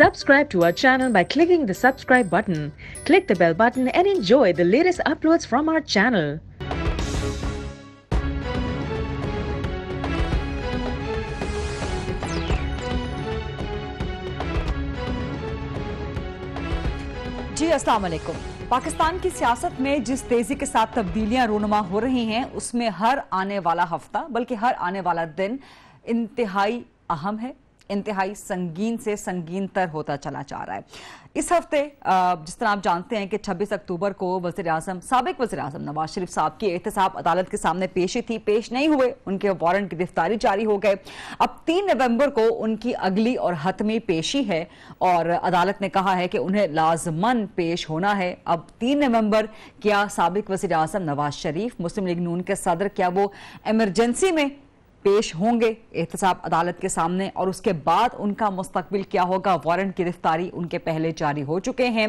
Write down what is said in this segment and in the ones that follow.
Subscribe to our channel by clicking the subscribe button. Click the bell button and enjoy the latest uploads from our channel. जी अस्सलाम वालेकुम पाकिस्तान की सियासत में जिस तेजी के साथ तब्दीलियां रोनमा हो रही हैं उसमें हर आने वाला हफ्ता बल्कि हर आने वाला दिन इंतहाई अहम है इंतहाई संगीन से संगीन तर होता चला जा रहा है इस हफ्ते जिस तरह आप जानते हैं कि 26 अक्टूबर को वजी अजम सबक वजी अजम नवाज शरीफ साहब की एहतसाब अदालत के सामने पेशी थी पेश नहीं हुए उनके वारंट की गिरफ्तारी जारी हो गए अब 3 नवंबर को उनकी अगली और हतमी पेशी है और अदालत ने कहा है कि उन्हें लाजमन पेश होना है अब 3 नवंबर क्या सबक वजी अजम नवाज शरीफ मुस्लिम लीग नून के सदर क्या वो एमरजेंसी में पेश होंगे एहतसाब अदालत के सामने और उसके बाद उनका मुस्तबिल क्या होगा वारंट की गिरफ्तारी उनके पहले जारी हो चुके हैं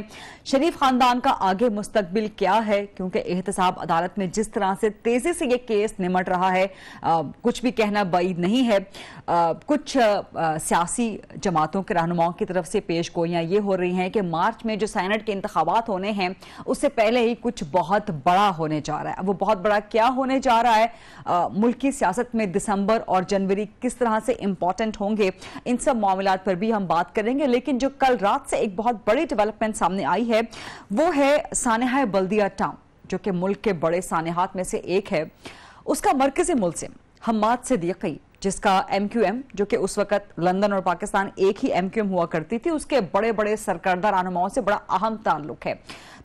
शरीफ खानदान का आगे मुस्तबिल क्या है क्योंकि एहतसाब अदालत में जिस तरह से तेज़ी से ये केस निमट रहा है आ, कुछ भी कहना बईद नहीं है आ, कुछ सियासी जमातों के रहनुमाओं की तरफ से पेश गोइयाँ ये हो रही हैं कि मार्च में जो सैनट के इंतबात होने हैं उससे पहले ही कुछ बहुत बड़ा होने जा रहा है वो बहुत बड़ा क्या होने जा रहा है मुल्की सियासत में दिसंबर दिसंबर और जनवरी किस तरह से इंपॉर्टेंट होंगे इन सब मामला पर भी हम बात करेंगे लेकिन जो कल रात से एक बहुत बड़ी डेवलपमेंट सामने आई है वो है सानहा बल्दिया टाउन जो कि मुल्क के बड़े सानहात में से एक है उसका मरकजी मुलसिम हमाद से जिसका एम जो कि उस वक्त लंदन और पाकिस्तान एक ही एम हुआ करती थी उसके बड़े बड़े सरकारदार रहनुमाओं से बड़ा अहम ताल्लुक है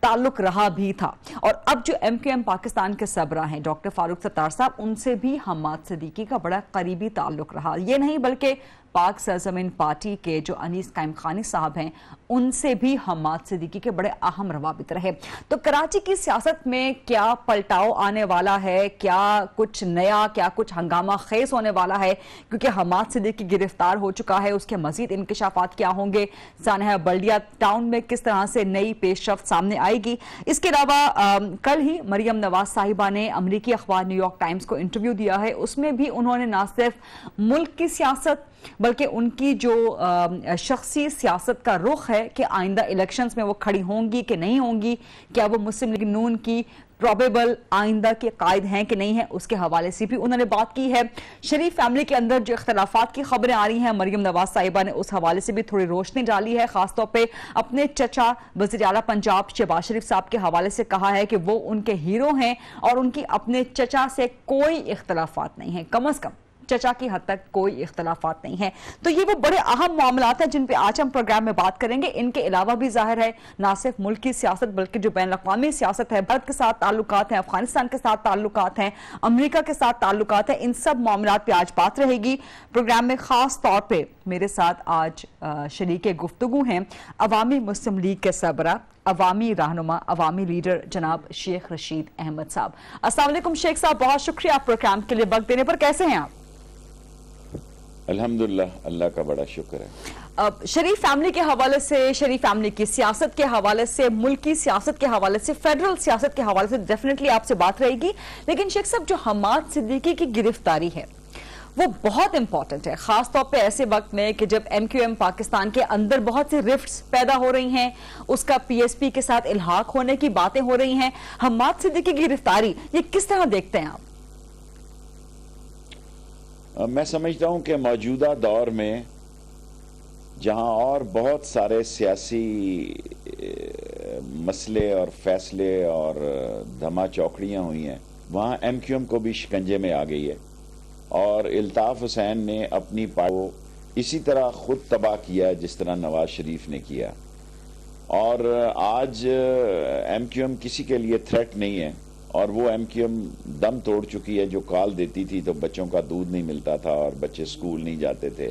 ताल्लुक रहा भी था और अब जो एम क्यू एम पाकिस्तान के सबरा हैं डॉक्टर फारूक सत्तार साहब उनसे भी हमाद सदीकी का बड़ा करीबी ताल्लुक रहा ये नहीं बल्कि पाक सरजमीन पार्टी के जो अनीस कायम खानी साहब हैं उनसे भी हमाद सिद्दीकी के बड़े अहम रवाबित रहे तो कराची की सियासत में क्या पलटाव आने वाला है क्या कुछ नया क्या कुछ हंगामा खेस होने वाला है क्योंकि हमाद सिद्दीकी गिरफ्तार हो चुका है उसके मजीद इंकशाफात क्या होंगे सानहा बल्डिया टाउन में किस तरह से नई पेशरफ सामने आएगी इसके अलावा कल ही मरियम नवाज साहिबा ने अमरीकी अखबार न्यूयॉर्क टाइम्स को इंटरव्यू दिया है उसमें भी उन्होंने ना सिर्फ मुल्क की सियासत बल्कि उनकी जो शख्सी सियासत का रुख है कि आइंदा इलेक्शंस में वो खड़ी होंगी कि नहीं होंगी क्या वो मुस्लिम लीग नून की प्रॉबेबल आइंदा के कायद हैं कि नहीं है उसके हवाले से भी उन्होंने बात की है शरीफ फैमिली के अंदर जो इख्तलाफात की खबरें आ रही हैं मरियम नवाज साहिबा ने उस हवाले से भी थोड़ी रोशनी डाली है खासतौर पर अपने चचा वजी अला पंजाब शहबाज शरीफ साहब के हवाले से कहा है कि वो उनके हीरो हैं और उनकी अपने चचा से कोई इख्तलाफात नहीं है कम अज़ कम चचा की हद तक कोई इख्तलाफात नहीं है तो ये वो बड़े अहम मामला हैं जिन पर आज हम प्रोग्राम में बात करेंगे इनके अलावा भी जाहिर है ना सिर्फ मुल्क की सियासत बल्कि जो बैन अवी सियासत है भारत के साथ ताल्लुक हैं अफगानिस्तान के साथ ताल्लुक हैं अमरीका के साथ ताल्लुक हैं इन सब मामला पर आज बात रहेगी प्रोग्राम में खास तौर पर मेरे साथ आज शरीक गुफ्तु हैं अवामी मुस्लिम लीग के सरबरा अवामी रहनुमा अवामी लीडर जनाब शेख रशीद अहमद साहब असल शेख साहब बहुत शुक्रिया प्रोग्राम के लिए वक्त देने पर कैसे हैं आप अल्हम्दुलिल्लाह अल्लाह का बड़ा शुक्र है अब शरीफ फैमिली के हवाले से शरीफ फैमिली की सियासत के हवाले से मुल्क की सियासत के हवाले से फेडरल सियासत के हवाले से डेफिनेटली आपसे बात रहेगी लेकिन शेख साहब जो हमाद सिद्दीकी की गिरफ्तारी है वो बहुत इंपॉर्टेंट है खास तौर पे ऐसे वक्त में कि जब एम पाकिस्तान के अंदर बहुत से रिफ्ट पैदा हो रही हैं उसका पी के साथ इल्हाक होने की बातें हो रही हैं हमाद सिद्दीकी की गिरफ्तारी ये किस तरह देखते हैं आप मैं समझता हूं कि मौजूदा दौर में जहां और बहुत सारे सियासी मसले और फैसले और धमा चौकड़ियाँ हुई हैं वहाँ एम क्यू एम को भी शिकंजे में आ गई है और अल्ताफ़ हुसैन ने अपनी पार्टी को इसी तरह खुद तबाह किया जिस तरह नवाज शरीफ ने किया और आज एम क्यू एम किसी के लिए थ्रेट नहीं है और वो एम क्यू एम दम तोड़ चुकी है जो काल देती थी तो बच्चों का दूध नहीं मिलता था और बच्चे स्कूल नहीं जाते थे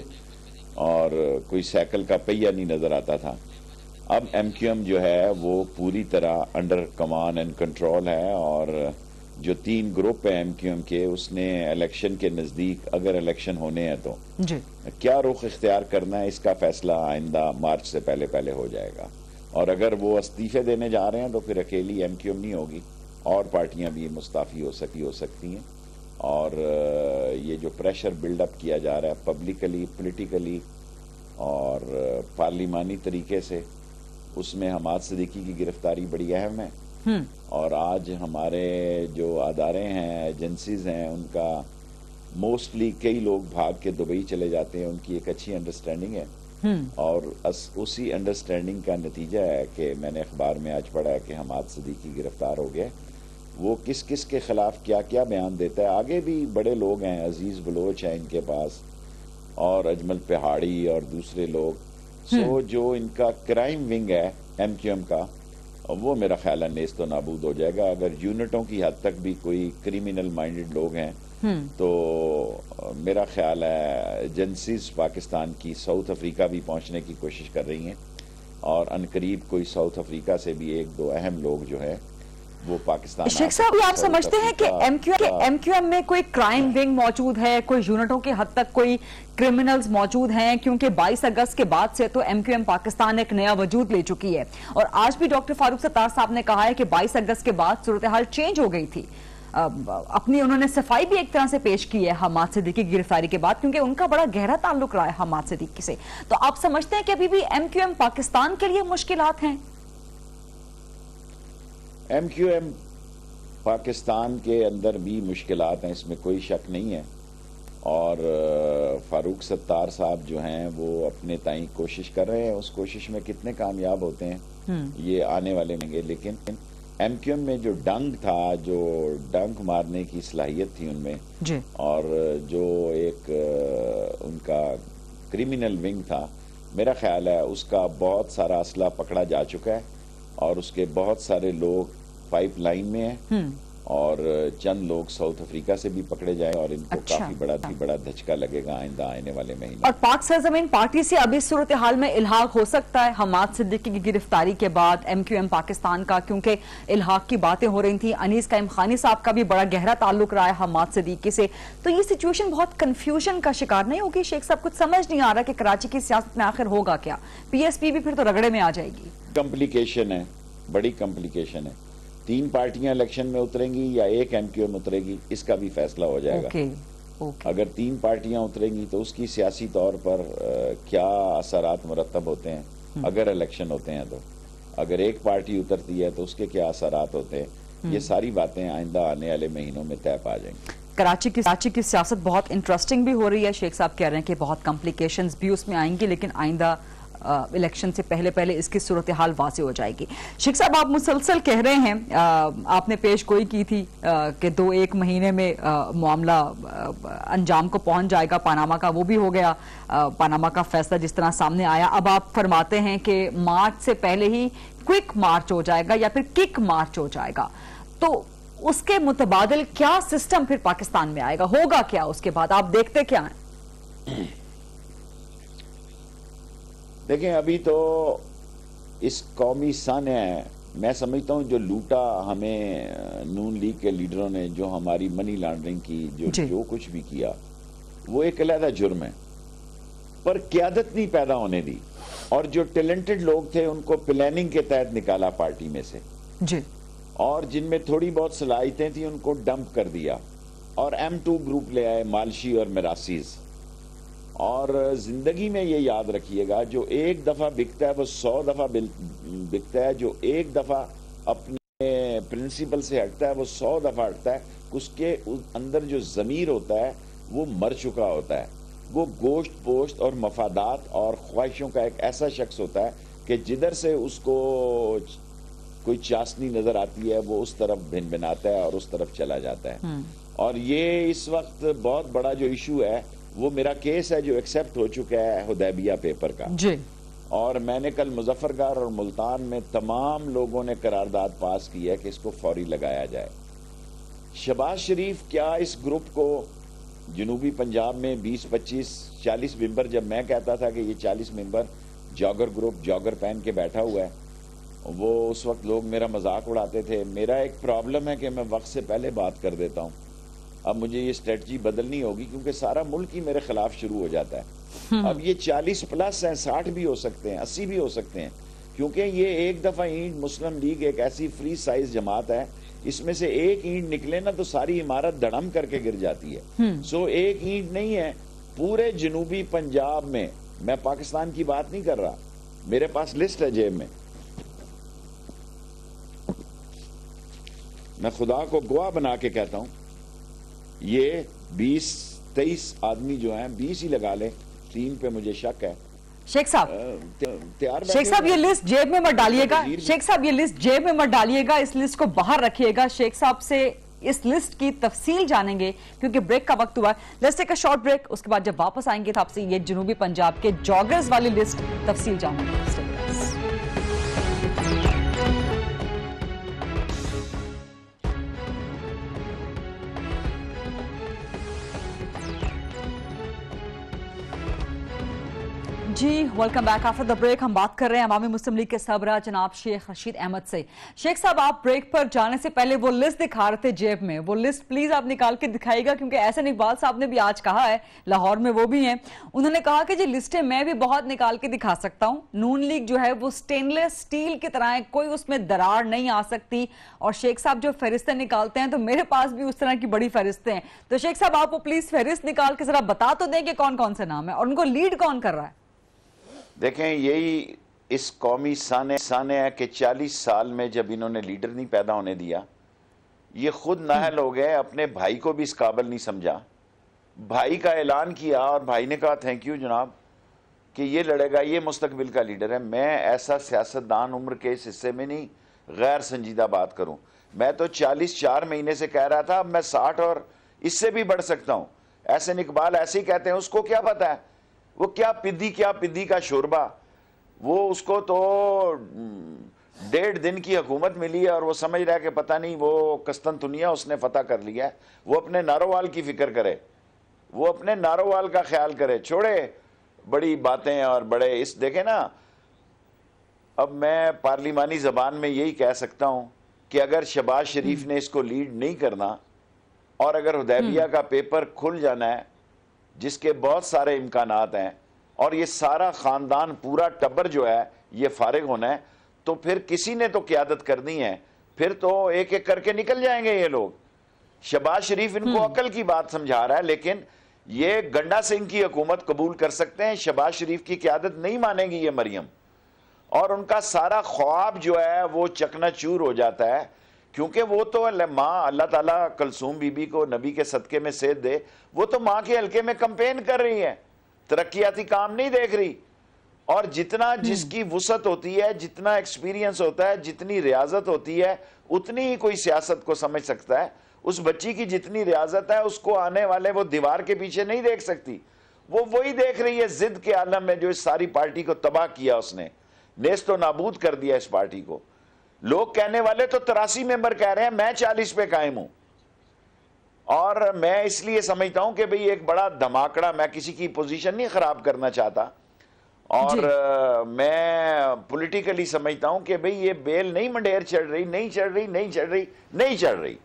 और कोई साइकिल का पहिया नहीं नज़र आता था अब एम क्यू एम जो है वो पूरी तरह अंडर कमान एंड कंट्रोल है और जो तीन ग्रुप है एम क्यू एम के उसने इलेक्शन के नज़दीक अगर इलेक्शन होने हैं तो जी। क्या रुख इख्तियार करना है इसका फैसला आइंदा मार्च से पहले पहले हो जाएगा और अगर वो इस्तीफे देने जा रहे हैं तो फिर अकेली एम क्यू एम नहीं होगी और पार्टियां भी मुस्ताफ़ी हो सकी हो सकती हैं और ये जो प्रेशर बिल्डअप किया जा रहा है पब्लिकली पॉलिटिकली और पार्लिमानी तरीके से उसमें हमाद सदीकी की गिरफ्तारी बड़ी अहम है हम्म। और आज हमारे जो अदारे हैं एजेंसीज हैं उनका मोस्टली कई लोग भाग के दुबई चले जाते हैं उनकी एक अच्छी अंडरस्टैंडिंग है हम्म। और अस, उसी अंडरस्टैंडिंग का नतीजा है कि मैंने अखबार में आज पढ़ा है कि हमाद सदीकी गिरफ्तार हो गया वो किस किस के ख़िलाफ़ क्या क्या बयान देता है आगे भी बड़े लोग हैं अजीज़ बलोच हैं इनके पास और अजमल पहाड़ी और दूसरे लोग सो हम्म। जो इनका क्राइम विंग है एम क्यू एम का वो मेरा ख्याल है नेस्त तो नाबूद हो जाएगा अगर यूनिटों की हद तक भी कोई क्रिमिनल माइंडेड लोग हैं हम्म। तो मेरा ख्याल है एजेंसीज पाकिस्तान की साउथ अफ्रीका भी पहुंचने की कोशिश कर रही हैं और अनकरीब कोई साउथ अफ्रीका से भी एक दो अहम लोग जो है वो पाकिस्तान शेख साहब आप समझते हैं कि एम क्यू एम में कोई क्राइम विंग मौजूद है कोई यूनिटों के हद तक कोई क्रिमिनल्स मौजूद हैं क्योंकि 22 अगस्त के बाद से तो एमक्यूएम पाकिस्तान एक नया वजूद ले चुकी है और आज भी डॉक्टर फारूक सत्तार साहब ने कहा है कि 22 अगस्त के बाद सूरत हाल चेंज हो गई थी अपनी उन्होंने सफाई भी एक तरह से पेश की है हमाद सिद्दीक की गिरफ्तारी के बाद क्योंकि उनका बड़ा गहरा ताल्लुक रहा है हमाद सिद्दीक से तो आप समझते हैं कि अभी भी एमक्यूएम पाकिस्तान के लिए मुश्किल हैं एम क्यू एम पाकिस्तान के अंदर भी मुश्किल हैं इसमें कोई शक नहीं है और फारूक सत्तार साहब जो हैं वो अपने ताई कोशिश कर रहे हैं उस कोशिश में कितने कामयाब होते हैं हम्म। ये आने वाले होंगे लेकिन एम क्यू एम में जो डंग था जो डंक मारने की सलाहियत थी उनमें और जो एक उनका क्रिमिनल विंग था मेरा ख्याल है उसका बहुत सारा असला पकड़ा जा चुका है और उसके बहुत सारे लोग पाइपलाइन में हैं हम्म। और चंद लोग साउथ अफ्रीका से भी पकड़े जाए और इनको अच्छा, काफी बड़ा भी हाँ। बड़ा धचका लगेगा आइंदा आने वाले महीने और पाक सरजमीन पार्टी से अभी सूरत हाल में इलाहाक हो सकता है हमाद सिद्दीकी की गिरफ्तारी के बाद एम क्यू एम पाकिस्तान का क्योंकि इलाहाक की बातें हो रही थी अनीस कायम खानी साहब का भी बड़ा गहरा ताल्लुक रहा है हमाद सिद्दीकी से तो ये सिचुएशन बहुत कंफ्यूजन का शिकार नहीं होगी शेख साहब कुछ समझ नहीं आ रहा कि कराची की सियासत में आखिर होगा क्या पी भी फिर तो रगड़े में आ जाएगी कम्प्लीकेशन है बड़ी कम्प्लीकेशन है तीन पार्टियां इलेक्शन में उतरेंगी या एक एमक्यू में उतरेगी इसका भी फैसला हो जाएगा okay. Okay. अगर तीन पार्टियां उतरेंगी तो उसकी सियासी तौर पर आ, क्या असरात मरतब होते हैं हुँ. हम्म। अगर इलेक्शन होते हैं तो अगर एक पार्टी उतरती है तो उसके क्या असरात होते हैं हुँ. हम्म। ये सारी बातें आइंदा आने वाले महीनों में तय पा जाएंगी कराची की कराची की सियासत बहुत इंटरेस्टिंग भी हो रही है शेख साहब कह रहे हैं कि बहुत कॉम्प्लिकेशंस भी उसमें आएंगी लेकिन आइंदा इलेक्शन से पहले पहले इसकी सूरत हाल वासी हो जाएगी शेख साहब आप मुसलसल कह रहे हैं आ, आपने पेश गोई की थी कि दो एक महीने में आ, मामला अंजाम को पहुंच जाएगा पानामा का वो भी हो गया आ, पानामा का फैसला जिस तरह सामने आया अब आप फरमाते हैं कि मार्च से पहले ही क्विक मार्च हो जाएगा या फिर किक मार्च हो जाएगा तो उसके मुतबादल क्या सिस्टम फिर पाकिस्तान में आएगा होगा क्या उसके बाद आप देखते क्या हैं देखें अभी तो इस कौमी है मैं समझता हूँ जो लूटा हमें नून लीग के लीडरों ने जो हमारी मनी लॉन्ड्रिंग की जो जो कुछ भी किया वो एक अलहदा जुर्म है पर क्यादत नहीं पैदा होने दी और जो टैलेंटेड लोग थे उनको प्लानिंग के तहत निकाला पार्टी में से जी और जिनमें थोड़ी बहुत सलाहितें थी उनको डंप कर दिया और एम टू ग्रुप ले आए मालशी और मरासीज़ और ज़िंदगी में ये याद रखिएगा जो एक दफ़ा बिकता है वो सौ दफ़ा बिकता है जो एक दफ़ा अपने प्रिंसिपल से हटता है वो सौ दफ़ा हटता है उसके अंदर जो ज़मीर होता है वो मर चुका होता है वो गोश्त पोश्त और मफादात और ख्वाहिशों का एक ऐसा शख्स होता है कि जिधर से उसको कोई चाशनी नज़र आती है वो उस तरफ भिन भिनाता है और उस तरफ चला जाता है हम्म। और ये इस वक्त बहुत बड़ा जो इशू है वो मेरा केस है जो एक्सेप्ट हो चुका है हदैबिया पेपर का जी और मैंने कल मुजफ्फरगढ़ और मुल्तान में तमाम लोगों ने करारदाद पास की है कि इसको फौरी लगाया जाए शबाज शरीफ क्या इस ग्रुप को जनूबी पंजाब में 20-25 40 मेंबर जब मैं कहता था कि ये 40 मेंबर जॉगर ग्रुप जॉगर पहन के बैठा हुआ है वो उस वक्त लोग मेरा मजाक उड़ाते थे मेरा एक प्रॉब्लम है कि मैं वक्त से पहले बात कर देता हूँ अब मुझे ये स्ट्रेटजी बदलनी होगी क्योंकि सारा मुल्क ही मेरे खिलाफ शुरू हो जाता है हम्म। अब ये चालीस प्लस हैं साठ भी हो सकते हैं अस्सी भी हो सकते हैं क्योंकि ये एक दफ़ा ईंट मुस्लिम लीग एक ऐसी फ्री साइज जमात है इसमें से एक ईंट निकले ना तो सारी इमारत धड़म करके गिर जाती है सो हम्म। एक ईंट नहीं है पूरे जनूबी पंजाब में मैं पाकिस्तान की बात नहीं कर रहा मेरे पास लिस्ट है जेब में मैं खुदा को गुआ बना के कहता हूं ये बीस तेईस आदमी जो हैं बीस ही लगा ले तीन पे मुझे शक है शेख साहब तैयार शेख साहब ये लिस्ट जेब में मत डालिएगा शेख साहब ये लिस्ट जेब में मत डालिएगा इस लिस्ट को बाहर रखिएगा शेख साहब से इस लिस्ट की तफसील जानेंगे क्योंकि ब्रेक का वक्त हुआ let's take a short break उसके बाद जब वापस आएंगे तो आपसे ये जनूबी पंजाब के जॉगर्स वाली लिस्ट तफसील जानेंगे जी welcome back after the break हम बात कर रहे हैं अवामी मुस्लिम लीग के सबरा जनाब शेख रशीद अहमद से शेख साहब आप ब्रेक पर जाने से पहले वो लिस्ट दिखा रहे थे जेब में वो लिस्ट प्लीज आप निकाल के दिखाईगा क्योंकि ऐसे इकबाल साहब ने भी आज कहा है लाहौर में वो भी हैं उन्होंने कहा कि जी लिस्टें मैं भी बहुत निकाल के दिखा सकता हूँ नून लीग जो है वो स्टेनलेस स्टील की तरह है कोई उसमें दरार नहीं आ सकती और शेख साहब जो फहरिस्तें निकालते हैं तो मेरे पास भी उस तरह की बड़ी फहरिस्तें हैं तो शेख साहब आप वो प्लीज फहरिस्त निकाल के जरा बता तो दें कि कौन कौन से नाम है और उनको लीड कौन कर रहा है देखें यही इस कौमी सान सान है कि चालीस साल में जब इन्होंने लीडर नहीं पैदा होने दिया ये खुद नाहल हो गए अपने भाई को भी इस काबिल नहीं समझा भाई का ऐलान किया और भाई ने कहा थैंक यू जनाब कि ये लड़ेगा ये मुस्तकबिल का लीडर है मैं ऐसा सियासतदान उम्र के इस हिस्से में नहीं गैर संजीदा बात करूं मैं तो चालीस चार महीने से कह रहा था अब मैं साठ और इससे भी बढ़ सकता हूं ऐसे इकबाल ऐसे ही कहते हैं उसको क्या पता है वो क्या पिद्दी क्या पिद्दी का शोरबा वो उसको तो हम्म, डेढ़ दिन की हुकूमत मिली है और वो समझ रहा है कि पता नहीं वो कस्तनतुनिया उसने फतह कर लिया है वो अपने नारोवाल की फिक्र करे वो अपने नारोवाल का ख्याल करे छोड़े बड़ी बातें और बड़े इस देखे ना अब मैं पार्लिमानी ज़बान में यही कह सकता हूँ कि अगर शबाज शरीफ हम्म। ने इसको लीड नहीं करना और अगर उदैबिया हम्म। का पेपर खुल जाना है जिसके बहुत सारे इम्कान हैं और ये सारा ख़ानदान पूरा टब्बर जो है ये फारग होना है तो फिर किसी ने तो क्यादत करनी है फिर तो एक एक करके निकल जाएंगे ये लोग शबाज शरीफ इनको हम्म। अकल की बात समझा रहा है लेकिन ये गंडा सिंह की हुकूमत कबूल कर सकते हैं शबाज शरीफ की क्यादत नहीं मानेगी ये मरियम और उनका सारा ख्वाब जो है वो चकनाचूर हो जाता है क्योंकि वो तो माँ अल्लाह ताला कलसूम बीबी को नबी के सदक़े में सेध दे वो तो माँ के हल्के में कंपेन कर रही है तरक्याती काम नहीं देख रही और जितना हम्म। जिसकी वसत होती है जितना एक्सपीरियंस होता है जितनी रियाजत होती है उतनी ही कोई सियासत को समझ सकता है उस बच्ची की जितनी रियाजत है उसको आने वाले वो दीवार के पीछे नहीं देख सकती वो वही देख रही है जिद के आलम में जो इस सारी पार्टी को तबाह किया उसने नेस्त नाबूद कर दिया इस पार्टी को लोग कहने वाले तो तिरासी मेंबर कह रहे हैं मैं चालीस पे कायम हूं और मैं इसलिए समझता हूं कि भाई एक बड़ा धमाकड़ा मैं किसी की पोजीशन नहीं खराब करना चाहता और मैं पॉलिटिकली समझता हूं कि भाई ये बेल नहीं मंडेर चढ़ रही नहीं चढ़ रही नहीं चढ़ रही नहीं चढ़ रही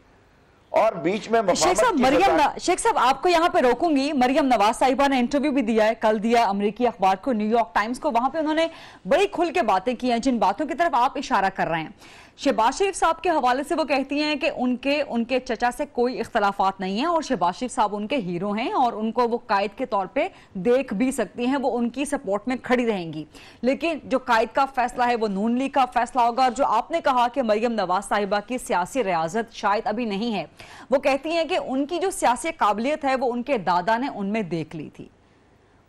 और बीच में तो शेख साहब मरियम शेख साहब आपको यहाँ पे रोकूंगी मरियम नवाज साहिबा ने इंटरव्यू भी दिया है कल दिया अमेरिकी अखबार को न्यूयॉर्क टाइम्स को वहां पे उन्होंने बड़ी खुल के बातें की हैं जिन बातों की तरफ आप इशारा कर रहे हैं शहबाज शरीफ साहब के हवाले से वो कहती हैं कि उनके उनके चचा से कोई इख्तलाफात नहीं है और शहबाज शरीफ साहब उनके हीरो हैं और उनको वो कायद के तौर पे देख भी सकती हैं वो उनकी सपोर्ट में खड़ी रहेंगी लेकिन जो कायद का फैसला है वो नून लीग का फैसला होगा और जो आपने कहा कि मरियम नवाज साहिबा की सियासी रियाजत शायद अभी नहीं है वो कहती हैं कि उनकी जो सियासी काबिलियत है वो उनके दादा ने उनमें देख ली थी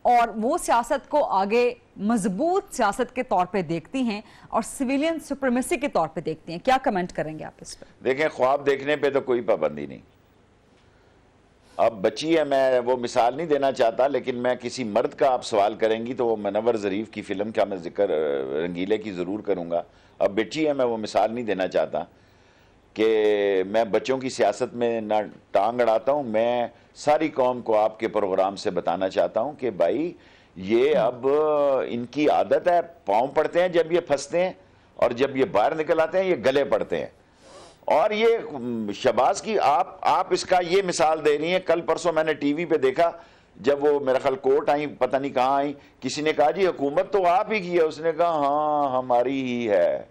और वो सियासत को आगे मजबूत सियासत के तौर पे देखती हैं और सिविलियन सुप्रीमेसी के तौर पे देखती हैं क्या कमेंट करेंगे आप इस पर देखें ख्वाब देखने पे तो कोई पाबंदी नहीं अब बची है मैं वो मिसाल नहीं देना चाहता लेकिन मैं किसी मर्द का आप सवाल करेंगी तो वो मनवर ज़रीफ की फ़िल्म का मैं जिक्र रंगीले की ज़रूर करूंगा अब बची है मैं वो मिसाल नहीं देना चाहता कि मैं बच्चों की सियासत में ना टांग अड़ाता हूँ मैं सारी कौम को आपके प्रोग्राम से बताना चाहता हूँ कि भाई ये हम्म। अब इनकी आदत है पाँव पड़ते हैं जब ये फंसते हैं और जब ये बाहर निकल आते हैं ये गले पड़ते हैं और ये शबाज की आप आप इसका ये मिसाल दे रही हैं कल परसों मैंने टीवी पे देखा जब वो मेरा ख्याल कोर्ट आई पता नहीं कहाँ आई किसी ने कहा जी हुकूमत तो आप ही की है उसने कहा हाँ हमारी ही है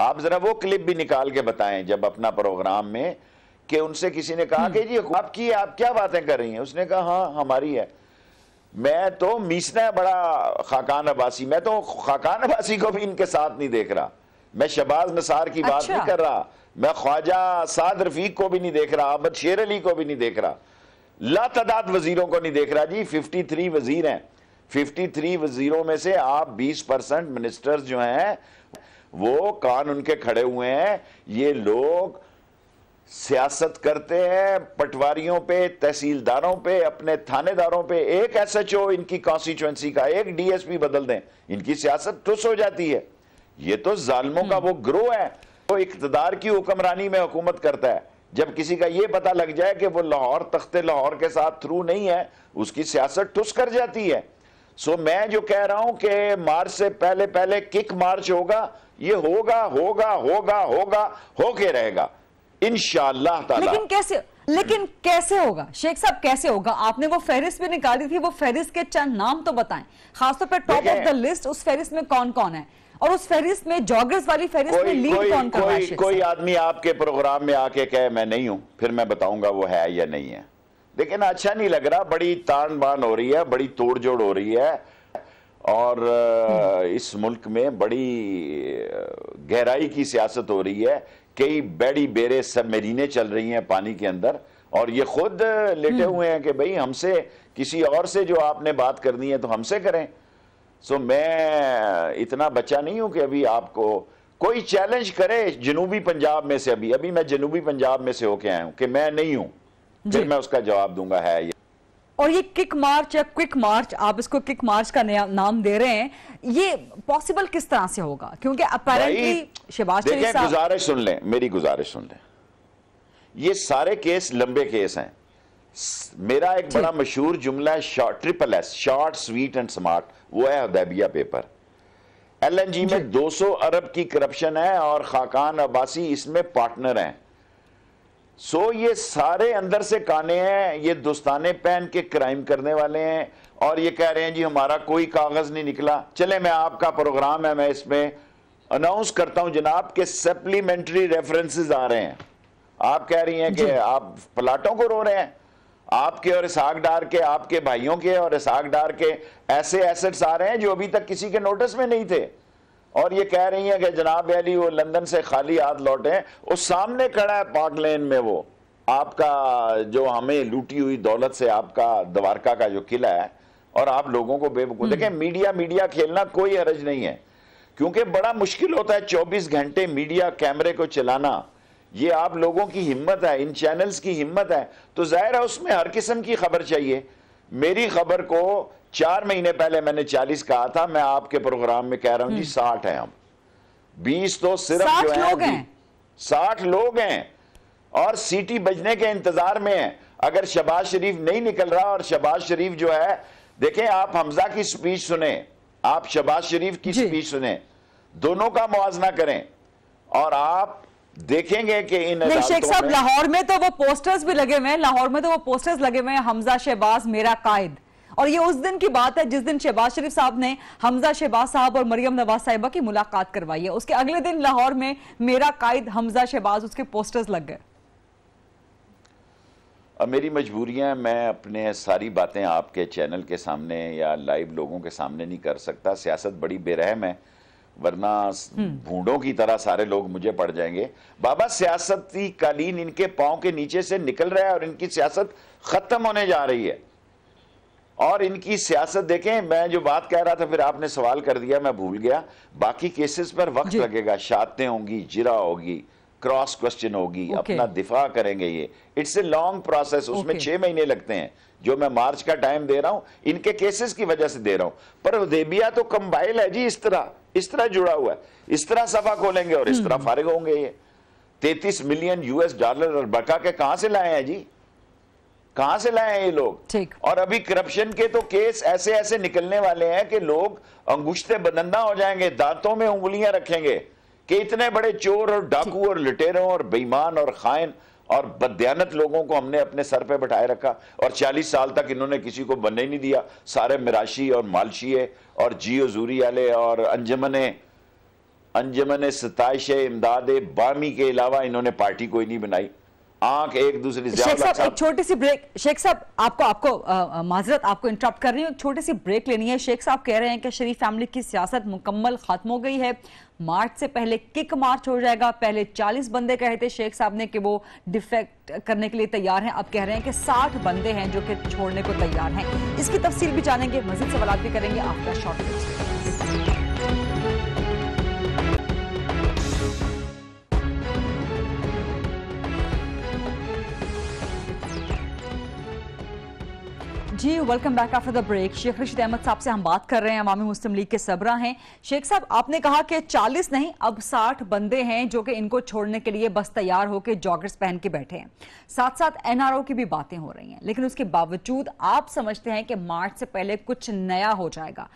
आप जरा वो क्लिप भी निकाल के बताएं जब अपना प्रोग्राम में कि उनसे किसी ने कहा हम्म। कि जी आपकी आप क्या बातें कर रही हैं उसने कहा हाँ हमारी है मैं तो मीसना है बड़ा खाकान अबासी मैं तो खाकान अबासी को भी इनके साथ नहीं देख रहा मैं शबाज नसार की अच्छा। बात नहीं कर रहा मैं ख्वाजा साद रफीक को भी नहीं देख रहा अहमद शेर अली को भी नहीं देख रहा लातदाद वजीरों को नहीं देख रहा जी फिफ्टी थ्री वजीर हैं थ्री वजीरों में से आप बीस परसेंट मिनिस्टर्स जो हैं वो कान उनके खड़े हुए हैं ये लोग सियासत करते हैं पटवारियों पे तहसीलदारों पे अपने थानेदारों पे एक एस एच ओ इनकी कॉन्स्टिट्यूंसी का एक डीएसपी बदल दें इनकी सियासत ठुस हो जाती है ये तो जालमों का हम्म। वो ग्रोह है वो इकतदार की हुक्मरानी में हुकूमत करता है जब किसी का ये पता लग जाए कि वो लाहौर तख्ते लाहौर के साथ थ्रू नहीं है उसकी सियासत ठुस कर जाती है सो मैं जो कह रहा हूं कि मार्च से पहले पहले किक मार्च होगा ये होगा होगा होगा होगा होके रहेगा इनशाला लेकिन कैसे लेकिन कैसे होगा शेख साहब कैसे होगा आपने वो फेरिस भी निकाली थी वो फहरिस्त के चंद नाम तो बताएं खासतौर पर टॉप ऑफ द लिस्ट उस फहरिस्त में कौन कौन है और उस फहरिस्त में जॉगर्स वाली फहरिस्त में लीड कौन कोई, कोई आदमी आपके प्रोग्राम में आके कहे मैं नहीं हूं फिर मैं बताऊंगा वो है या नहीं है लेकिन अच्छा नहीं लग रहा बड़ी तान बान हो रही है बड़ी तोड़ जोड़ हो रही है और हम्म। इस मुल्क में बड़ी गहराई की सियासत हो रही है कई बड़ी बेरे सब मरीने चल रही हैं पानी के अंदर और ये खुद लेटे हम्म। हुए हैं कि भाई हमसे किसी और से जो आपने बात करनी है तो हमसे करें सो मैं इतना बच्चा नहीं हूं कि अभी आपको कोई चैलेंज करे जनूबी पंजाब में से अभी अभी मैं जनूबी पंजाब में से होके आया हूं कि मैं नहीं हूं फिर मैं उसका जवाब दूंगा है ये और ये किक मार्च या क्विक मार्च आप इसको किक मार्च का नाम दे रहे हैं ये पॉसिबल किस तरह से होगा क्योंकि गुजारिश सुन लें मेरी गुजारिश सुन लें ये सारे केस लंबे केस हैं मेरा एक बड़ा मशहूर जुमला है short triple S short sweet and smart वो है हदैबिया पेपर एलएनजी में 200 अरब की करप्शन है और खाकान अब्बासी इसमें पार्टनर हैं सो so, ये सारे अंदर से काने हैं ये दोस्ताने पहन के क्राइम करने वाले हैं और ये कह रहे हैं जी हमारा कोई कागज़ नहीं निकला चले मैं आपका प्रोग्राम है मैं इसमें अनाउंस करता हूं जनाब के सप्लीमेंट्री रेफरेंसेस आ रहे हैं आप कह रही हैं कि आप प्लाटों को रो रहे हैं आपके और इसाक डार के आपके भाइयों के और इसाक डार के ऐसे एसेट्स आ रहे हैं जो अभी तक किसी के नोटिस में नहीं थे और ये कह रही हैं कि जनाब अली वो लंदन से खाली हाथ लौटे वो सामने खड़ा है पार्क लेन में वो आपका जो हमें लूटी हुई दौलत से आपका द्वारका का जो किला है और आप लोगों को बेबकू हम्म। देखें मीडिया मीडिया खेलना कोई हरज नहीं है क्योंकि बड़ा मुश्किल होता है 24 घंटे मीडिया कैमरे को चलाना ये आप लोगों की हिम्मत है इन चैनल्स की हिम्मत है तो जाहिर है उसमें हर किस्म की खबर चाहिए मेरी खबर को चार महीने पहले मैंने चालीस कहा था मैं आपके प्रोग्राम में कह रहा हूं जी हम्म। साठ है हम बीस तो सिर्फ जो है साठ लोग हैं और सीटी बजने के इंतजार में है अगर शबाज शरीफ नहीं निकल रहा और शबाज शरीफ जो है देखें आप हमजा की स्पीच सुने आप शबाज शरीफ की स्पीच सुने दोनों का मुआजना करें और आप देखेंगे कि इन शेख साहब लाहौर में तो वो पोस्टर्स भी लगे हुए हैं लाहौर में तो वो पोस्टर्स लगे हुए हैं हमजा शहबाज मेरा कायद और ये उस दिन की बात है जिस दिन शहबाज शरीफ साहब ने हमजा शहबाज साहब और मरियम नवाज साहिबा की मुलाकात करवाई है उसके अगले दिन लाहौर में मेरा कायद हमजा शहबाज उसके पोस्टर्स लग गए अब मेरी मजबूरियां मैं अपने सारी बातें आपके चैनल के सामने या लाइव लोगों के सामने नहीं कर सकता सियासत बड़ी बेरहम है वरना हम्म। भूडों की तरह सारे लोग मुझे पड़ जाएंगे बाबा सियासती कालीन इनके पाँव के नीचे से निकल रहा है और इनकी सियासत खत्म होने जा रही है और इनकी सियासत देखें मैं जो बात कह रहा था फिर आपने सवाल कर दिया मैं भूल गया बाकी केसेस पर वक्त लगेगा शातें होंगी जिरा होगी क्रॉस क्वेश्चन होगी okay. अपना दिफा करेंगे ये इट्स ए लॉन्ग प्रोसेस उसमें okay. छह महीने लगते हैं जो मैं मार्च का टाइम दे रहा हूं इनके केसेस की वजह से दे रहा हूं पर देबिया तो कंबाइल है जी इस तरह इस तरह जुड़ा हुआ है इस तरह सफा खोलेंगे और इस तरह हम्म। फारिग होंगे ये तैतीस मिलियन यूएस डॉलर और बका के कहां से लाए हैं जी कहां से लाए हैं ये लोग ठीक और अभी करप्शन के तो केस ऐसे ऐसे निकलने वाले हैं कि लोग अंगुश्ते बनंदा हो जाएंगे दांतों में उंगलियां रखेंगे कि इतने बड़े चोर और डाकू और लुटेरों और बेईमान और खाइन और बद्यानत लोगों को हमने अपने सर पे बैठाए रखा और 40 साल तक इन्होंने किसी को बनने नहीं दिया सारे मिराशी और मालशिए और जियो जूरी वाले और अंजमने अंजमन सताइश इमदाद बामी के अलावा इन्होंने पार्टी कोई नहीं बनाई आंख एक दूसरे से शेख साहब अच्छा। एक छोटी सी ब्रेक शेख साहब आपको आपको माजरत आपको इंटरप्ट कर रही हूँ एक छोटी सी ब्रेक लेनी है शेख साहब कह रहे हैं कि शरीफ फैमिली की सियासत मुकम्मल खत्म हो गई है मार्च से पहले किक मार्च हो जाएगा पहले 40 बंदे कहे थे शेख साहब ने कि वो डिफेक्ट करने के लिए तैयार हैं अब कह रहे हैं कि 60 बंदे हैं जो कि छोड़ने को तैयार हैं इसकी तफसील भी जानेंगे मजीद सवाल भी करेंगे आपका शॉर्ट जी welcome back after the break Sheikh Rashid Ahmed साहब से हम बात कर रहे हैं अवामी मुस्लिम लीग के सबरा हैं शेख साहब आपने कहा कि 40 नहीं अब 60 बंदे हैं जो कि इनको छोड़ने के लिए बस तैयार होकर जॉगर्स पहन के बैठे हैं साथ साथ एनआरओ की भी बातें हो रही हैं लेकिन उसके बावजूद आप समझते हैं कि मार्च से पहले कुछ नया हो जाएगा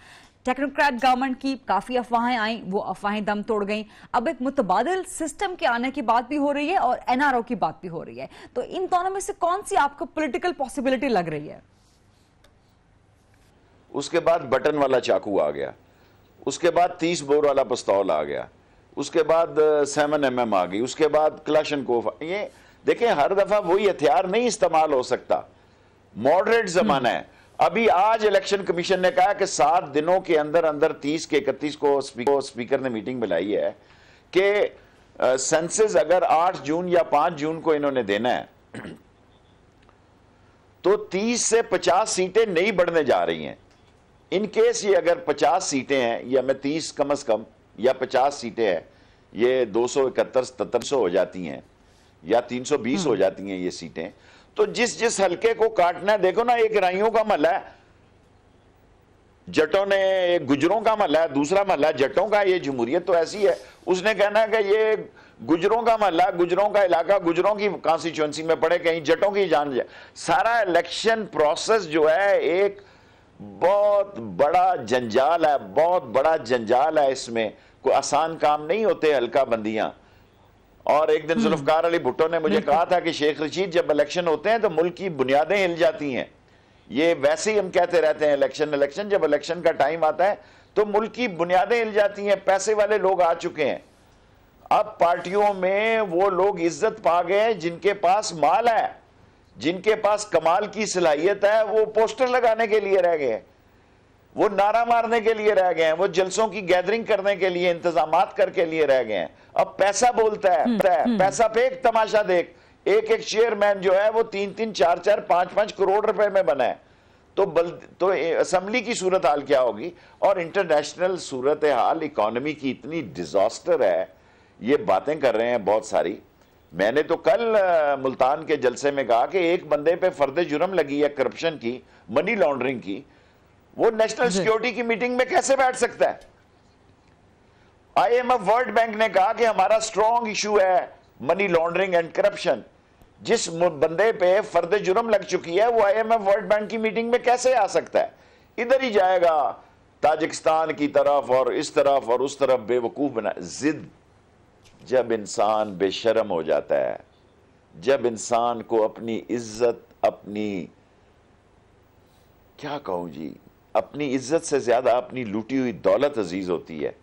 टेक्नोक्रेट गवर्नमेंट की काफ़ी अफवाहें आई वो अफवाहें दम तोड़ गई अब एक मुतबादल सिस्टम के आने की बात भी हो रही है और एनआरओ की बात भी हो रही है तो इन दोनों में से कौन सी आपको पोलिटिकल पॉसिबिलिटी लग रही है उसके बाद बटन वाला चाकू आ गया उसके बाद तीस बोर वाला पस्तौल आ गया उसके बाद सेवन एम एम आ गई उसके बाद क्लाशन कोफ ये देखें हर दफा वही हथियार नहीं इस्तेमाल हो सकता मॉडरेट जमाना है अभी आज इलेक्शन कमीशन ने कहा कि सात दिनों के अंदर अंदर तीस के इकतीस को स्पीकर ने मीटिंग बुलाई है कि सेंसेस अगर आठ जून या पांच जून को इन्होंने देना है तो तीस से पचास सीटें नहीं बढ़ने जा रही हैं इन केस ये अगर 50 सीटें हैं या मैं 30 कम से कम या 50 सीटें हैं ये दो सौ इकहत्तर सतर सौ हो जाती हैं या 320 हो हम्म। जाती हैं ये सीटें तो जिस जिस हलके को काटना है देखो ना एक राइयों का महला है जटों ने एक गुजरों का महल है दूसरा है जटों का ये जमहूरियत तो ऐसी है उसने कहना है कि ये गुजरों का है गुजरों का इलाका गुजरों की कॉन्स्टिट्युएंसी में पड़े कहीं जटों की जान जाए सारा इलेक्शन प्रोसेस जो है एक बहुत बड़ा जंजाल है बहुत बड़ा जंजाल है इसमें कोई आसान काम नहीं होते हल्का बंदियां और एक दिन हम्म। जुल्फकार अली भुट्टो ने मुझे कहा था कि शेख रशीद जब इलेक्शन होते हैं तो मुल्क की बुनियादें हिल जाती हैं ये वैसे ही हम कहते रहते हैं इलेक्शन इलेक्शन जब इलेक्शन का टाइम आता है तो मुल्क की बुनियादें हिल जाती हैं पैसे वाले लोग आ चुके हैं अब पार्टियों में वो लोग इज्जत पा गए जिनके पास माल है जिनके पास कमाल की सलाहियत है वो पोस्टर लगाने के लिए रह गए वो नारा मारने के लिए रह गए हैं वो जलसों की गैदरिंग करने के लिए इंतजाम करके लिए रह गए हैं अब पैसा बोलता है हुँ, हम्म, हुँ. हम्म। पैसा फेंक तमाशा देख एक एक चेयरमैन जो है वो तीन तीन चार चार पांच पांच करोड़ रुपए में बना है तो बल तो असम्बली की सूरत हाल क्या होगी और इंटरनेशनल सूरत हाल इकोनॉमी की इतनी डिजास्टर है ये बातें कर रहे हैं बहुत सारी मैंने तो कल मुल्तान के जलसे में कहा कि एक बंदे पे फर्द जुर्म लगी है करप्शन की मनी लॉन्ड्रिंग की वो नेशनल सिक्योरिटी की मीटिंग में कैसे बैठ सकता है आईएमएफ वर्ल्ड बैंक ने कहा कि हमारा स्ट्रॉन्ग इशू है मनी लॉन्ड्रिंग एंड करप्शन जिस बंदे पे फर्द जुर्म लग चुकी है वो आईएमएफ वर्ल्ड बैंक की मीटिंग में कैसे आ सकता है इधर ही जाएगा ताजिकिस्तान की तरफ और इस तरफ और उस तरफ बेवकूफ बना जिद जब इंसान बेशरम हो जाता है जब इंसान को अपनी इज्जत अपनी क्या कहूँ जी अपनी इज्जत से ज़्यादा अपनी लूटी हुई दौलत अजीज़ होती है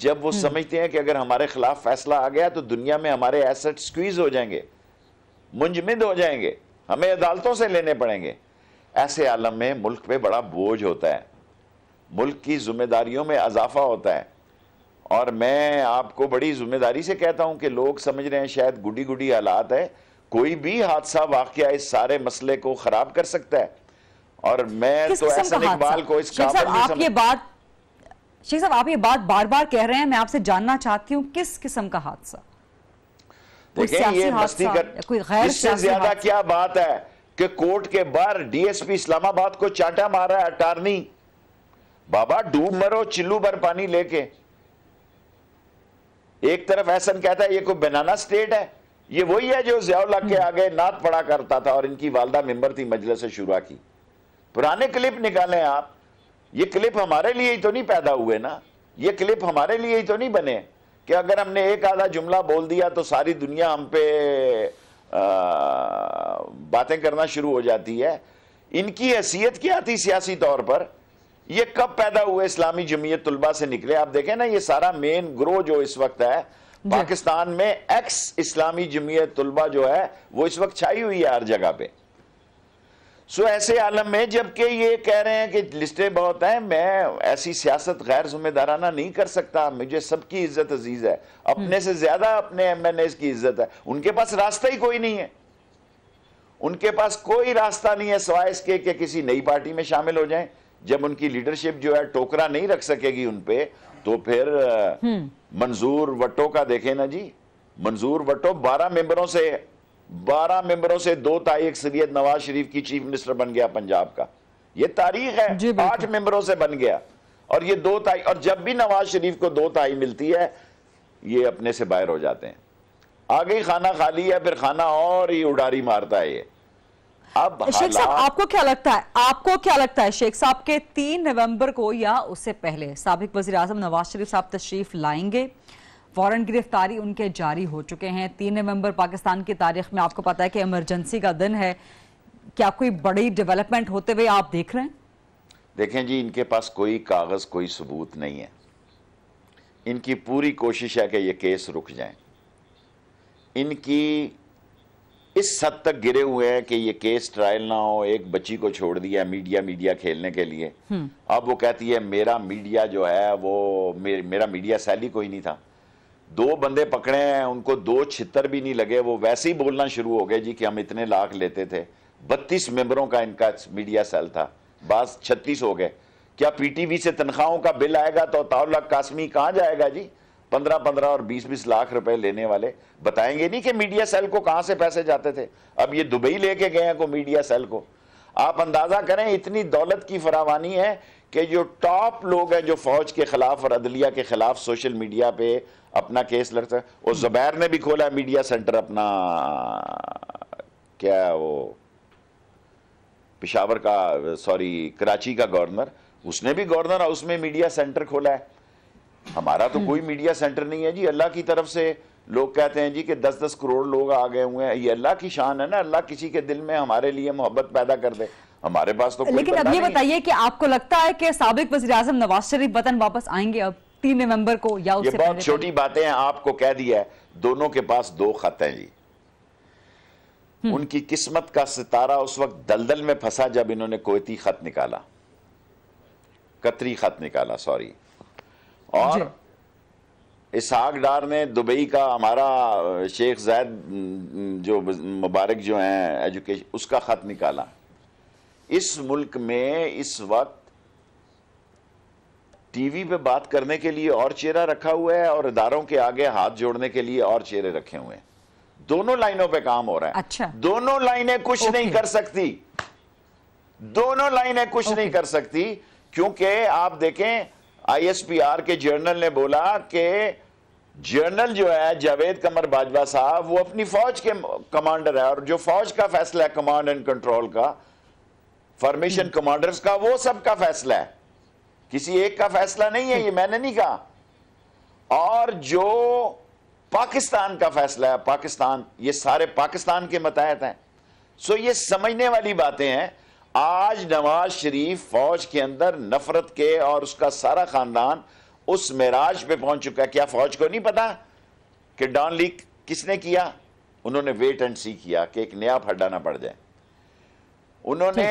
जब वो हम्म। समझते हैं कि अगर हमारे खिलाफ फैसला आ गया तो दुनिया में हमारे एसेट स्क्वीज हो जाएंगे मुंजमद हो जाएंगे हमें अदालतों से लेने पड़ेंगे ऐसे आलम में मुल्क पे बड़ा बोझ होता है मुल्क की जिम्मेदारियों में इजाफा होता है और मैं आपको बड़ी जिम्मेदारी से कहता हूं कि लोग समझ रहे हैं शायद गुडी गुडी हालात है कोई भी हादसा वाक्य इस सारे मसले को खराब कर सकता है और मैं तो ऐसा इकबाल को इस बात शेख साहब आप ये बात बार बार कह रहे हैं मैं आपसे जानना चाहती हूँ किस किस्म का हादसा देखिए ये मस्ती कर इससे ज्यादा क्या बात है कि कोर्ट के बाहर डीएसपी इस्लामाबाद को चाटा मारा है अटारनी बाबा डूब मरो चिल्लू भर पानी लेके एक तरफ एहसन कहता है ये कोई बनाना स्टेट है ये वही है जो जियाउल्ला के हम्म। आगे नात पड़ा करता था और इनकी वालदा मेंबर थी मजलिस से शुरू की पुराने क्लिप निकालें आप ये क्लिप हमारे लिए ही तो नहीं पैदा हुए ना ये क्लिप हमारे लिए ही तो नहीं बने कि अगर हमने एक आधा जुमला बोल दिया तो सारी दुनिया हम पे बातें करना शुरू हो जाती है इनकी हैसियत क्या थी सियासी तौर पर ये कब पैदा हुए इस्लामी जमीयत तुलबा से निकले आप देखें ना ये सारा मेन ग्रो जो इस वक्त है पाकिस्तान में एक्स इस्लामी जमीयत तुलबा जो है वो इस वक्त छाई हुई है हर जगह पे सो ऐसे आलम में जबकि ये कह रहे हैं कि लिस्टें बहुत हैं मैं ऐसी सियासत गैर जिम्मेदाराना नहीं कर सकता मुझे सबकी इज्जत अजीज है अपने हम्म। से ज्यादा अपने एम एन एस की इज्जत है उनके पास रास्ता ही कोई नहीं है उनके पास कोई रास्ता नहीं है सवाए इसके कि किसी नई पार्टी में शामिल हो जाए जब उनकी लीडरशिप जो है टोकरा नहीं रख सकेगी उनपे तो फिर हम्म। मंजूर वटो का देखे ना जी मंजूर वटो 12 मेंबरों से 12 मेंबरों से दो ताई अक्सरियत नवाज शरीफ की चीफ मिनिस्टर बन गया पंजाब का ये तारीख है आठ मेंबरों से बन गया और ये दो ताई और जब भी नवाज शरीफ को दो ताई मिलती है ये अपने से बाहर हो जाते हैं आगे खाना खाली है फिर खाना और ही उडारी मारता है ये अब शेख साहब आपको क्या लगता है आपको क्या लगता है शेख साहब के तीन नवंबर को या उससे पहले सबक वजी अजम नवाज शरीफ साहब तशरीफ लाएंगे फौरन गिरफ्तारी उनके जारी हो चुके हैं तीन नवंबर पाकिस्तान की तारीख में आपको पता है कि इमरजेंसी का दिन है क्या कोई बड़ी डेवलपमेंट होते हुए आप देख रहे हैं देखें जी इनके पास कोई कागज़ कोई सबूत नहीं है इनकी पूरी कोशिश है कि ये केस रुक जाए इनकी इस हद तक गिरे हुए हैं कि ये केस ट्रायल ना हो एक बच्ची को छोड़ दिया मीडिया मीडिया खेलने के लिए हम्म। अब वो कहती है मेरा मीडिया जो है वो मेर, मेरा मीडिया सेल ही कोई नहीं था दो बंदे पकड़े हैं उनको दो छितर भी नहीं लगे वो वैसे ही बोलना शुरू हो गए जी कि हम इतने लाख लेते थे बत्तीस मेंबरों का इनका मीडिया सेल था बास छत्तीस हो गए क्या पीटीवी से तनख्वाहों का बिल आएगा तो ताउल कासमी कहाँ जाएगा जी पंद्रह पंद्रह और बीस बीस लाख रुपए लेने वाले बताएंगे नहीं कि मीडिया सेल को कहां से पैसे जाते थे अब ये दुबई लेके गए हैं को मीडिया सेल को आप अंदाजा करें इतनी दौलत की फरावानी है कि जो टॉप लोग हैं जो फौज के खिलाफ और अदलिया के खिलाफ सोशल मीडिया पे अपना केस लड़ते हैं और जुबैर ने भी खोला मीडिया सेंटर अपना क्या वो पिशावर का सॉरी कराची का गवर्नर उसने भी गवर्नर हाउस में मीडिया सेंटर खोला है हमारा तो हम्म। कोई मीडिया सेंटर नहीं है जी अल्लाह की तरफ से लोग कहते हैं जी कि दस दस करोड़ लोग आ गए हुए हैं ये अल्लाह की शान है ना अल्लाह किसी के दिल में हमारे लिए मोहब्बत पैदा कर दे हमारे पास तो लेकिन अब ये बताइए कि आपको लगता है कि सबक वजी अजम नवाज शरीफ वतन वापस आएंगे अब तीन नवंबर को या ये बहुत छोटी बातें हैं आपको कह दिया है दोनों के पास दो खत हैं जी हम्म। उनकी किस्मत का सितारा उस वक्त दलदल में फंसा जब इन्होंने कोयती खत निकाला कतरी खत निकाला सॉरी और इसहाक डार ने दुबई का हमारा शेख जैद जो मुबारक जो है एजुकेशन उसका ख़त निकाला इस मुल्क में इस वक्त टीवी पे बात करने के लिए और चेहरा रखा हुआ है और इदारों के आगे हाथ जोड़ने के लिए और चेहरे रखे हुए हैं दोनों लाइनों पे काम हो रहा है अच्छा दोनों लाइनें कुछ नहीं कर सकती दोनों लाइनें कुछ नहीं कर सकती क्योंकि आप देखें आईएसपीआर के जर्नल ने बोला कि जर्नल जो है जावेद कमर बाजवा साहब वो अपनी फौज के कमांडर है और जो फौज का फैसला है कमांड एंड कंट्रोल का फॉर्मेशन कमांडर्स का वो सबका फैसला है किसी एक का फैसला नहीं है ये मैंने नहीं कहा और जो पाकिस्तान का फैसला है पाकिस्तान ये सारे पाकिस्तान के मतहत हैं सो ये समझने वाली बातें हैं आज नवाज शरीफ फौज के अंदर नफरत के और उसका सारा खानदान उस मराज पे पहुंच चुका है क्या फौज को नहीं पता कि डॉन लीक किसने किया उन्होंने वेट एंड सी किया कि एक नया फड्डा ना पड़ जाए उन्होंने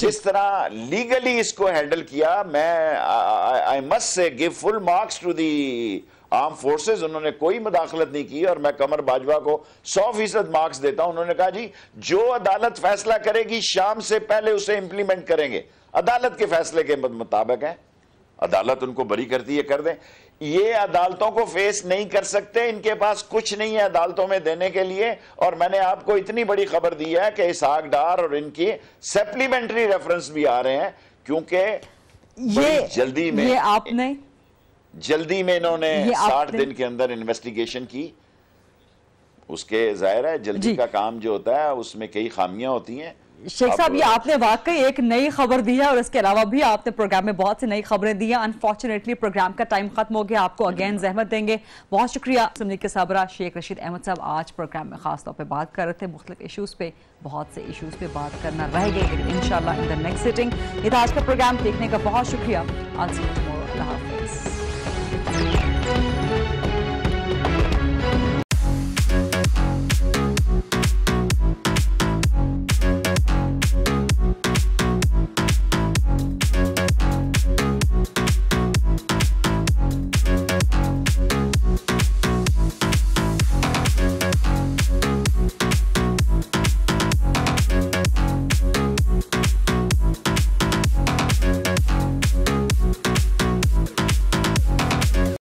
जिस तरह लीगली इसको हैंडल किया मैं I must say give full marks to the armed forces उन्होंने कोई मुदाखलत नहीं की और मैं कमर बाजवा को 100 फीसद मार्क्स देता हूं उन्होंने कहा जी जो अदालत फैसला करेगी शाम से पहले उसे इंप्लीमेंट करेंगे अदालत के फैसले के मुताबिक है अदालत उनको बरी करती है कर दें ये अदालतों को फेस नहीं कर सकते इनके पास कुछ नहीं है अदालतों में देने के लिए और मैंने आपको इतनी बड़ी खबर दी है कि इस डार और इनकी सप्लीमेंट्री रेफरेंस भी आ रहे हैं क्योंकि ये जल्दी में ये आपने जल्दी में इन्होंने साठ दिन के अंदर इन्वेस्टिगेशन की उसके जाहिर है जल्दी का काम जो होता है उसमें कई खामियां होती हैं शेख साहब ये आपने वाकई एक नई खबर दी है और इसके अलावा भी आपने प्रोग्राम में बहुत सी नई खबरें दी हैं अनफॉर्चुनेटली प्रोग्राम का टाइम खत्म हो गया आपको अगेन जहमत देंगे बहुत शुक्रिया सुमनी के सबरा शेख रशीद अहमद साहब आज प्रोग्राम में खास तौर पे बात कर रहे थे मुख्तलिफ इशूज़ पे बहुत से इशूज़ पे बात करना रह गए इन शाला इन द नेक्स्ट सिटिंग ये आज का प्रोग्राम देखने का बहुत शुक्रिया आज